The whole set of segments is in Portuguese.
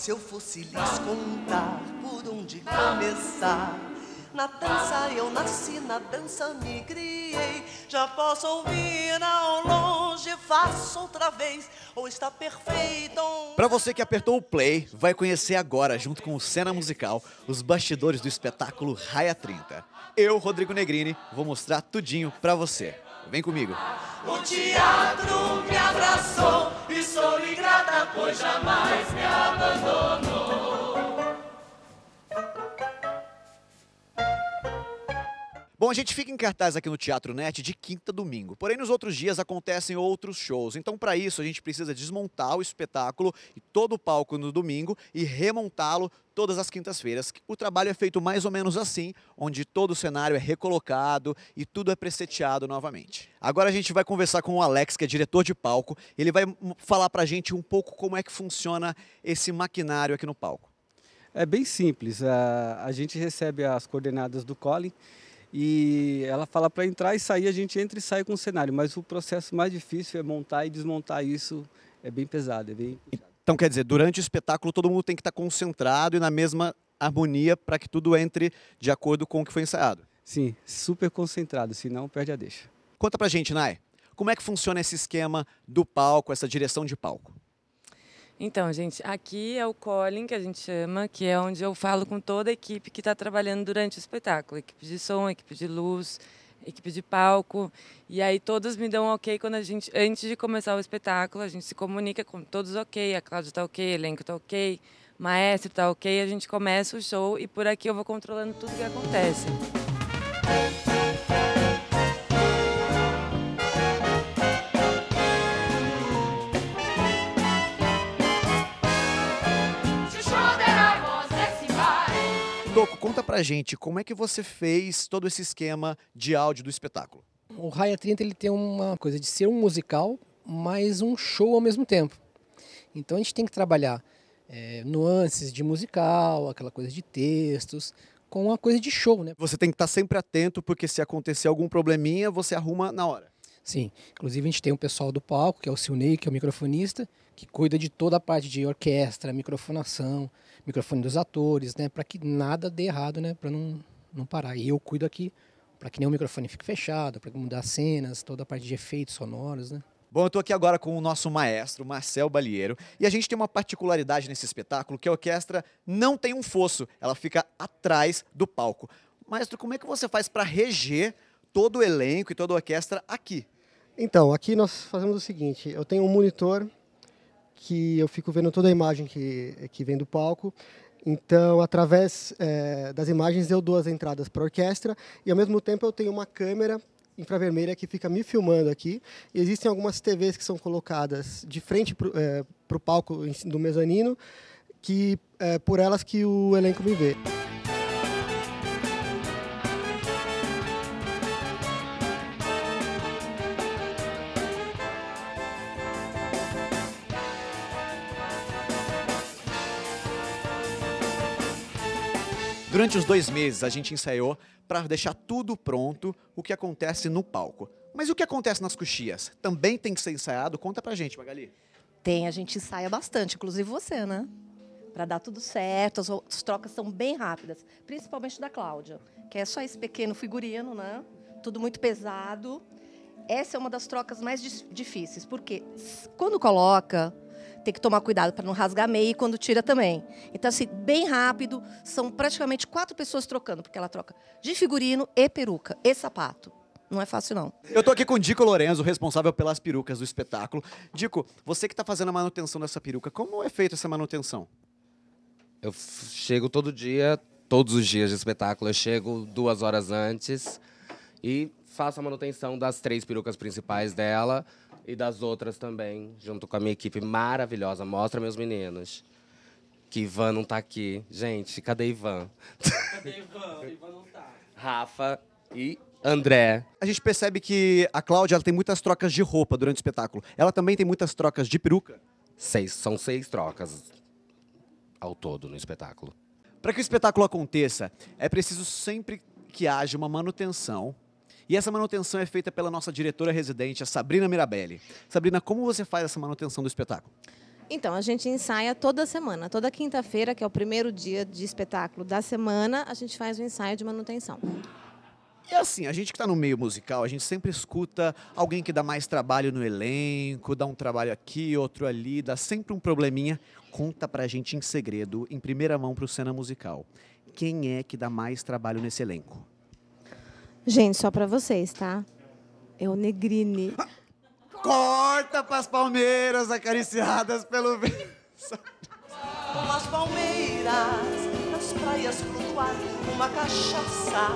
Se eu fosse lhes contar por onde começar, na dança eu nasci, na dança me criei. Já posso ouvir ao longe, faço outra vez, ou está perfeito. Para você que apertou o play, vai conhecer agora, junto com o Cena Musical, os bastidores do espetáculo Raia 30. Eu, Rodrigo Negrini, vou mostrar tudinho para você. Vem comigo. O teatro me abraçou pois jamais me abandonou. Bom, a gente fica em cartaz aqui no Teatro Net de quinta a domingo. Porém, nos outros dias acontecem outros shows. Então, para isso, a gente precisa desmontar o espetáculo e todo o palco no domingo e remontá-lo todas as quintas-feiras. O trabalho é feito mais ou menos assim, onde todo o cenário é recolocado e tudo é preseteado novamente. Agora a gente vai conversar com o Alex, que é diretor de palco. Ele vai hum, falar para a gente um pouco como é que funciona esse maquinário aqui no palco. É bem simples. A, a gente recebe as coordenadas do Colin e ela fala para entrar e sair, a gente entra e sai com o cenário, mas o processo mais difícil é montar e desmontar isso, é bem pesado, é bem Então quer dizer, durante o espetáculo todo mundo tem que estar tá concentrado e na mesma harmonia para que tudo entre de acordo com o que foi ensaiado. Sim, super concentrado, senão perde a deixa. Conta pra gente, Nai, como é que funciona esse esquema do palco, essa direção de palco? Então, gente, aqui é o calling que a gente chama, que é onde eu falo com toda a equipe que está trabalhando durante o espetáculo, equipe de som, equipe de luz, equipe de palco. E aí todos me dão ok quando a gente, antes de começar o espetáculo, a gente se comunica com todos ok, a Cláudia está ok, o elenco está ok, maestro está ok, a gente começa o show e por aqui eu vou controlando tudo que acontece. pra gente como é que você fez todo esse esquema de áudio do espetáculo. O Raia 30 ele tem uma coisa de ser um musical, mas um show ao mesmo tempo. Então a gente tem que trabalhar é, nuances de musical, aquela coisa de textos, com uma coisa de show, né? Você tem que estar tá sempre atento, porque se acontecer algum probleminha, você arruma na hora. Sim, inclusive a gente tem um pessoal do palco, que é o Silney, que é o microfonista, que cuida de toda a parte de orquestra, microfonação, microfone dos atores, né? Para que nada dê errado, né? Para não, não parar. E eu cuido aqui para que nenhum microfone fique fechado, para mudar cenas, toda a parte de efeitos sonoros, né? Bom, eu estou aqui agora com o nosso maestro, Marcel Balieiro, e a gente tem uma particularidade nesse espetáculo, que a orquestra não tem um fosso, ela fica atrás do palco. Maestro, como é que você faz para reger todo o elenco e toda a orquestra aqui? Então, aqui nós fazemos o seguinte, eu tenho um monitor que eu fico vendo toda a imagem que, que vem do palco. Então, através é, das imagens, eu dou as entradas para a orquestra e, ao mesmo tempo, eu tenho uma câmera infravermelha que fica me filmando aqui. E existem algumas TVs que são colocadas de frente para é, o palco do mezanino, que é por elas que o elenco me vê. Durante os dois meses a gente ensaiou para deixar tudo pronto, o que acontece no palco. Mas o que acontece nas coxias? Também tem que ser ensaiado? Conta pra gente, Magali. Tem, a gente ensaia bastante, inclusive você, né? Para dar tudo certo, as, as trocas são bem rápidas, principalmente da Cláudia, que é só esse pequeno figurino, né? Tudo muito pesado. Essa é uma das trocas mais difíceis, porque quando coloca tem que tomar cuidado para não rasgar meio e quando tira também. Então, assim, bem rápido, são praticamente quatro pessoas trocando, porque ela troca de figurino e peruca e sapato. Não é fácil, não. Eu tô aqui com o Dico Lorenzo, responsável pelas perucas do espetáculo. Dico, você que está fazendo a manutenção dessa peruca, como é feita essa manutenção? Eu chego todo dia, todos os dias de espetáculo, eu chego duas horas antes e faço a manutenção das três perucas principais dela e das outras também, junto com a minha equipe maravilhosa. Mostra meus meninos. Que Ivan não tá aqui. Gente, cadê Ivan? Cadê Ivan? Ivan não tá. Rafa e André. A gente percebe que a Cláudia ela tem muitas trocas de roupa durante o espetáculo. Ela também tem muitas trocas de peruca? Seis, são seis trocas ao todo no espetáculo. Para que o espetáculo aconteça, é preciso sempre que haja uma manutenção e essa manutenção é feita pela nossa diretora residente, a Sabrina Mirabelli. Sabrina, como você faz essa manutenção do espetáculo? Então, a gente ensaia toda semana. Toda quinta-feira, que é o primeiro dia de espetáculo da semana, a gente faz o ensaio de manutenção. E assim, a gente que está no meio musical, a gente sempre escuta alguém que dá mais trabalho no elenco, dá um trabalho aqui, outro ali, dá sempre um probleminha. Conta pra gente em segredo, em primeira mão pro cena musical. Quem é que dá mais trabalho nesse elenco? Gente, só pra vocês, tá? É o Negrini. Corta pras palmeiras acariciadas pelo vento. as palmeiras, nas praias flutuar, uma cachaça,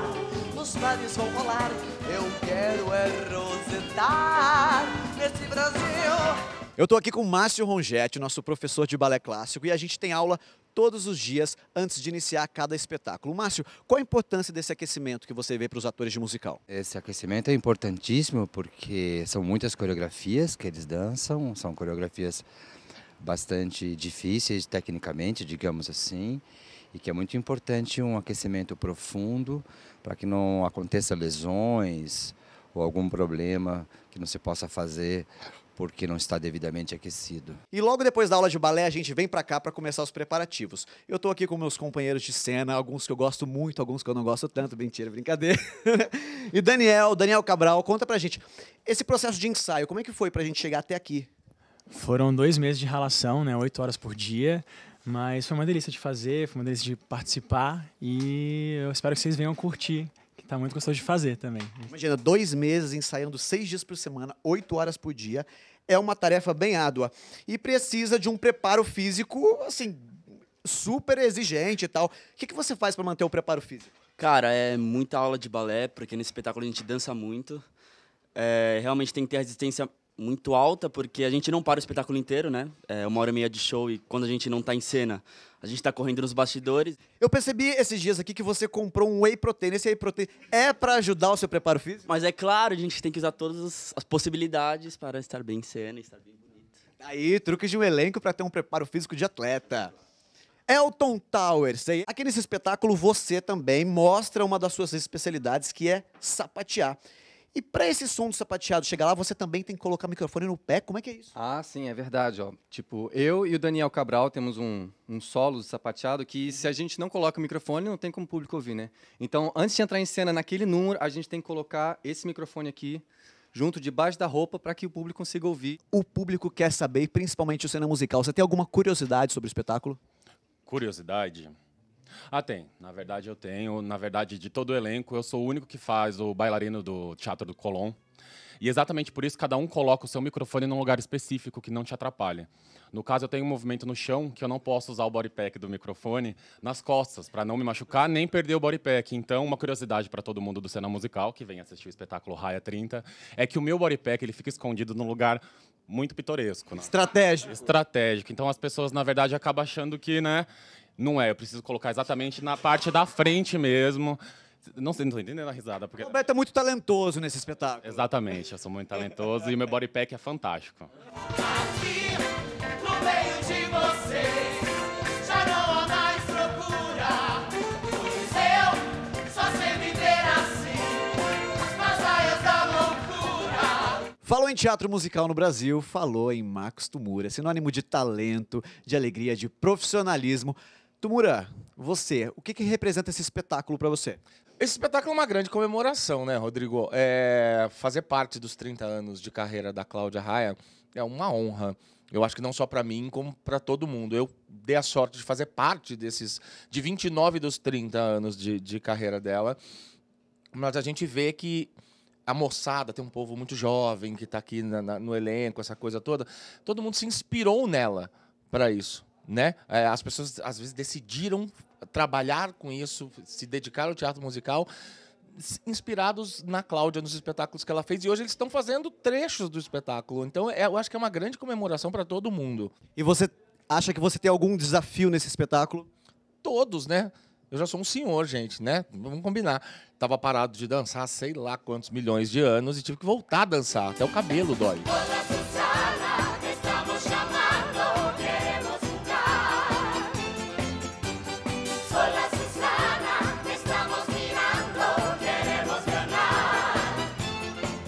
nos bares vão rolar. Eu quero é rosetar nesse Brasil eu estou aqui com o Márcio Rongetti, nosso professor de balé clássico, e a gente tem aula todos os dias antes de iniciar cada espetáculo. Márcio, qual a importância desse aquecimento que você vê para os atores de musical? Esse aquecimento é importantíssimo porque são muitas coreografias que eles dançam, são coreografias bastante difíceis tecnicamente, digamos assim, e que é muito importante um aquecimento profundo para que não aconteça lesões ou algum problema que não se possa fazer porque não está devidamente aquecido. E logo depois da aula de balé, a gente vem para cá para começar os preparativos. Eu estou aqui com meus companheiros de cena, alguns que eu gosto muito, alguns que eu não gosto tanto, mentira, brincadeira. e Daniel, Daniel Cabral, conta pra gente, esse processo de ensaio, como é que foi pra gente chegar até aqui? Foram dois meses de relação, né, oito horas por dia, mas foi uma delícia de fazer, foi uma delícia de participar e eu espero que vocês venham curtir tá muito gostoso de fazer também. Imagina, dois meses ensaiando seis dias por semana, oito horas por dia. É uma tarefa bem árdua. E precisa de um preparo físico, assim, super exigente e tal. O que, que você faz para manter o preparo físico? Cara, é muita aula de balé, porque no espetáculo a gente dança muito. É, realmente tem que ter resistência muito alta, porque a gente não para o espetáculo inteiro, né? É uma hora e meia de show e quando a gente não está em cena, a gente está correndo nos bastidores. Eu percebi esses dias aqui que você comprou um whey protein. Esse whey protein é para ajudar o seu preparo físico? Mas é claro, a gente tem que usar todas as possibilidades para estar bem em cena, estar bem bonito. Aí, truques de um elenco para ter um preparo físico de atleta. Elton Towers. Aqui nesse espetáculo você também mostra uma das suas especialidades que é sapatear. E para esse som do sapateado chegar lá, você também tem que colocar o microfone no pé. Como é que é isso? Ah, sim, é verdade. Ó. Tipo, eu e o Daniel Cabral temos um, um solo do sapateado que uhum. se a gente não coloca o microfone, não tem como o público ouvir, né? Então, antes de entrar em cena naquele número, a gente tem que colocar esse microfone aqui junto debaixo da roupa para que o público consiga ouvir. O público quer saber, principalmente o cena musical. Você tem alguma curiosidade sobre o espetáculo? Curiosidade? Ah, tem. Na verdade, eu tenho. Na verdade, de todo o elenco, eu sou o único que faz o bailarino do Teatro do Colón. E exatamente por isso, cada um coloca o seu microfone num lugar específico que não te atrapalhe. No caso, eu tenho um movimento no chão que eu não posso usar o body pack do microfone nas costas, para não me machucar nem perder o body pack. Então, uma curiosidade para todo mundo do cena musical que vem assistir o espetáculo Raia 30 é que o meu body pack ele fica escondido num lugar muito pitoresco. Né? Estratégico. Estratégico. Então, as pessoas, na verdade, acabam achando que, né, não é, eu preciso colocar exatamente na parte da frente mesmo. Não sei, não tô entendendo a risada. Porque... O Beto é muito talentoso nesse espetáculo. Exatamente, eu sou muito talentoso e meu body pack é fantástico. Aqui, no meio de Falou em teatro musical no Brasil, falou em Max Tumura, sinônimo de talento, de alegria, de profissionalismo. Tumura, você, o que, que representa esse espetáculo para você? Esse espetáculo é uma grande comemoração, né, Rodrigo? É, fazer parte dos 30 anos de carreira da Cláudia Raia é uma honra. Eu acho que não só para mim, como para todo mundo. Eu dei a sorte de fazer parte desses, de 29 dos 30 anos de, de carreira dela. Mas a gente vê que a moçada, tem um povo muito jovem que está aqui na, na, no elenco, essa coisa toda. Todo mundo se inspirou nela para isso né? É, as pessoas às vezes decidiram trabalhar com isso, se dedicar ao teatro musical, inspirados na Cláudia, nos espetáculos que ela fez. E hoje eles estão fazendo trechos do espetáculo. Então é, eu acho que é uma grande comemoração para todo mundo. E você acha que você tem algum desafio nesse espetáculo? Todos, né? Eu já sou um senhor, gente, né? Vamos combinar. Tava parado de dançar sei lá quantos milhões de anos e tive que voltar a dançar. Até o cabelo dói.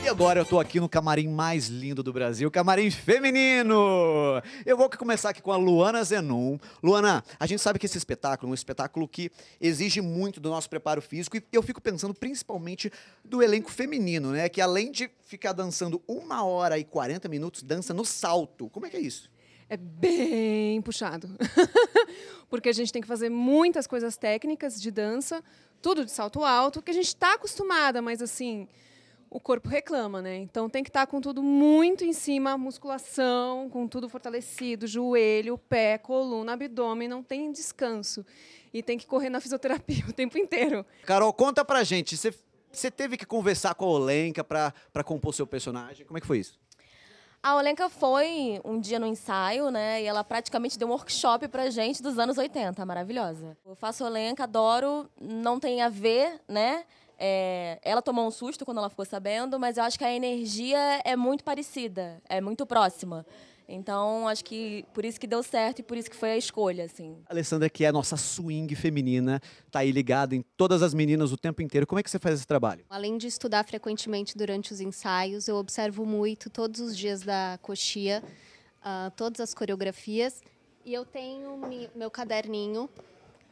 E agora eu tô aqui no camarim mais lindo do Brasil, camarim feminino! Eu vou começar aqui com a Luana Zenon. Luana, a gente sabe que esse espetáculo é um espetáculo que exige muito do nosso preparo físico e eu fico pensando principalmente do elenco feminino, né? Que além de ficar dançando uma hora e 40 minutos, dança no salto. Como é que é isso? é bem puxado. Porque a gente tem que fazer muitas coisas técnicas de dança, tudo de salto alto, que a gente está acostumada, mas assim, o corpo reclama, né? Então tem que estar com tudo muito em cima, musculação, com tudo fortalecido, joelho, pé, coluna, abdômen, não tem descanso. E tem que correr na fisioterapia o tempo inteiro. Carol, conta pra gente, você, teve que conversar com a Olenka pra, pra compor seu personagem, como é que foi isso? A Olenka foi um dia no ensaio, né? E ela praticamente deu um workshop pra gente dos anos 80, maravilhosa. Eu faço Olenka, adoro, não tem a ver, né? É, ela tomou um susto quando ela ficou sabendo, mas eu acho que a energia é muito parecida, é muito próxima. Então, acho que por isso que deu certo e por isso que foi a escolha, assim. A Alessandra, que é a nossa swing feminina, tá aí ligada em todas as meninas o tempo inteiro. Como é que você faz esse trabalho? Além de estudar frequentemente durante os ensaios, eu observo muito todos os dias da coxia, uh, todas as coreografias. E eu tenho meu caderninho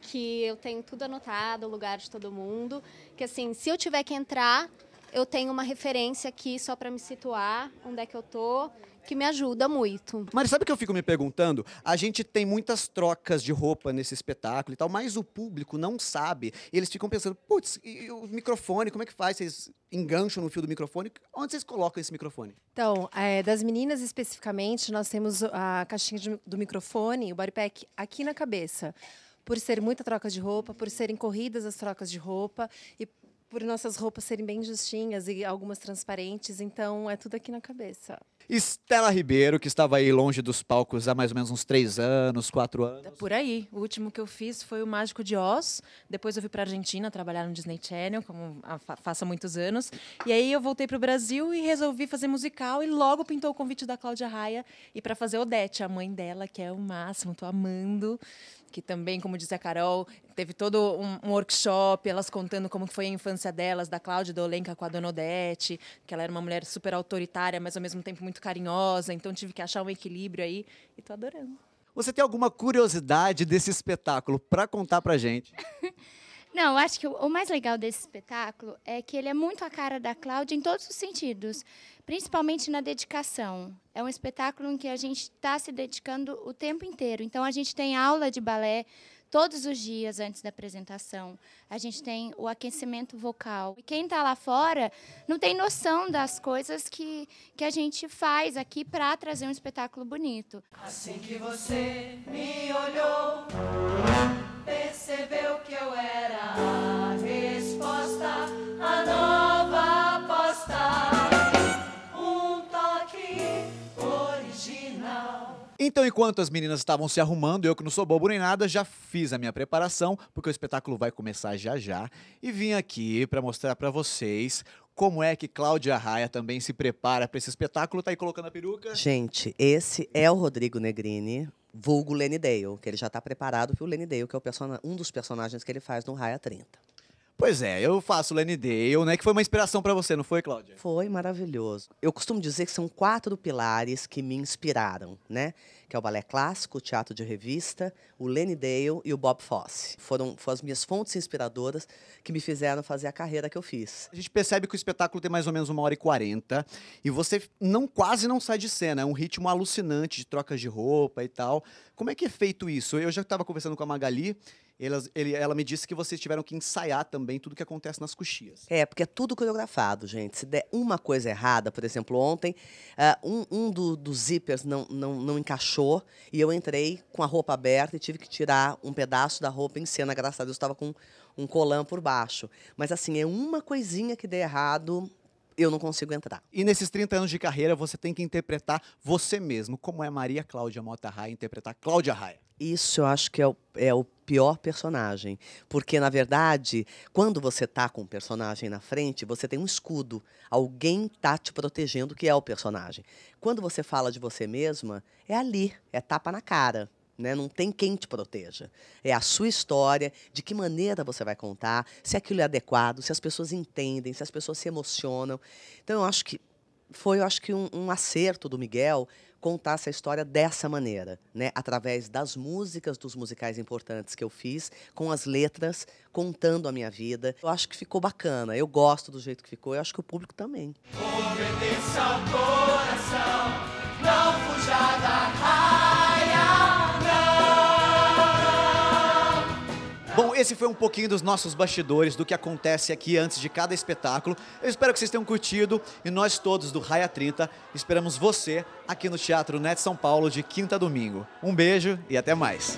que eu tenho tudo anotado, o lugar de todo mundo, que assim, se eu tiver que entrar, eu tenho uma referência aqui só para me situar, onde é que eu tô, que me ajuda muito. Mas sabe o que eu fico me perguntando? A gente tem muitas trocas de roupa nesse espetáculo e tal, mas o público não sabe. Eles ficam pensando, putz, e o microfone, como é que faz? Vocês engancham no fio do microfone? Onde vocês colocam esse microfone? Então, é, das meninas especificamente, nós temos a caixinha de, do microfone, o body pack, aqui na cabeça por ser muita troca de roupa, por serem corridas as trocas de roupa e por nossas roupas serem bem justinhas e algumas transparentes, então é tudo aqui na cabeça. Estela Ribeiro, que estava aí longe dos palcos há mais ou menos uns três anos, quatro anos. Por aí. O último que eu fiz foi o Mágico de Oz. Depois eu fui para Argentina trabalhar no Disney Channel, como há muitos anos. E aí eu voltei para o Brasil e resolvi fazer musical. E logo pintou o convite da Cláudia Raia e para fazer Odete, a mãe dela, que é o máximo. Tô amando que também, como diz a Carol, teve todo um, um workshop, elas contando como foi a infância delas, da Cláudia Dolenca com a Dona Odete, que ela era uma mulher super autoritária, mas ao mesmo tempo muito carinhosa, então tive que achar um equilíbrio aí e tô adorando. Você tem alguma curiosidade desse espetáculo para contar pra gente? Não, eu acho que o mais legal desse espetáculo é que ele é muito a cara da Cláudia em todos os sentidos, principalmente na dedicação. É um espetáculo em que a gente está se dedicando o tempo inteiro. Então, a gente tem aula de balé todos os dias antes da apresentação. A gente tem o aquecimento vocal. E quem está lá fora não tem noção das coisas que, que a gente faz aqui para trazer um espetáculo bonito. Assim que você me olhou, percebeu que eu era. Então, enquanto as meninas estavam se arrumando, eu que não sou bobo nem nada, já fiz a minha preparação, porque o espetáculo vai começar já já, e vim aqui para mostrar para vocês como é que Cláudia Raia também se prepara para esse espetáculo, tá aí colocando a peruca. Gente, esse é o Rodrigo Negrini, vulgo Lenny Dale, que ele já está preparado para o Lenny Dale, que é um dos personagens que ele faz no Raia 30. Pois é, eu faço Lenny Dale, né? Que foi uma inspiração para você, não foi, Cláudia? Foi maravilhoso. Eu costumo dizer que são quatro pilares que me inspiraram, né? que é o balé clássico, o teatro de revista, o Lenny Dale e o Bob Fosse. Foram, foram as minhas fontes inspiradoras que me fizeram fazer a carreira que eu fiz. A gente percebe que o espetáculo tem mais ou menos uma hora e quarenta e você não quase não sai de cena, é um ritmo alucinante de trocas de roupa e tal. Como é que é feito isso? Eu já estava conversando com a Magali ele, ela me disse que vocês tiveram que ensaiar também tudo que acontece nas coxias. É, porque é tudo coreografado, gente. Se der uma coisa errada, por exemplo, ontem, uh, um, um do, dos zippers não, não, não encaixou e eu entrei com a roupa aberta e tive que tirar um pedaço da roupa em cena. Graças a Deus, estava com um colã por baixo. Mas assim, é uma coisinha que dê errado, eu não consigo entrar. E nesses 30 anos de carreira, você tem que interpretar você mesmo, como é Maria Cláudia Mota Raia interpretar Cláudia Raia. Isso eu acho que é o, é o pior personagem. Porque, na verdade, quando você tá com um personagem na frente, você tem um escudo. Alguém tá te protegendo, que é o personagem. Quando você fala de você mesma, é ali, é tapa na cara. Né? Não tem quem te proteja. É a sua história, de que maneira você vai contar, se aquilo é adequado, se as pessoas entendem, se as pessoas se emocionam. Então, eu acho que foi, eu acho que um, um acerto do Miguel contar essa história dessa maneira, né? através das músicas dos musicais importantes que eu fiz, com as letras, contando a minha vida. Eu acho que ficou bacana, eu gosto do jeito que ficou, eu acho que o público também. Obedeça ao coração. esse foi um pouquinho dos nossos bastidores, do que acontece aqui antes de cada espetáculo. Eu espero que vocês tenham curtido e nós todos do Raia 30 esperamos você aqui no Teatro Net São Paulo de quinta a domingo. Um beijo e até mais.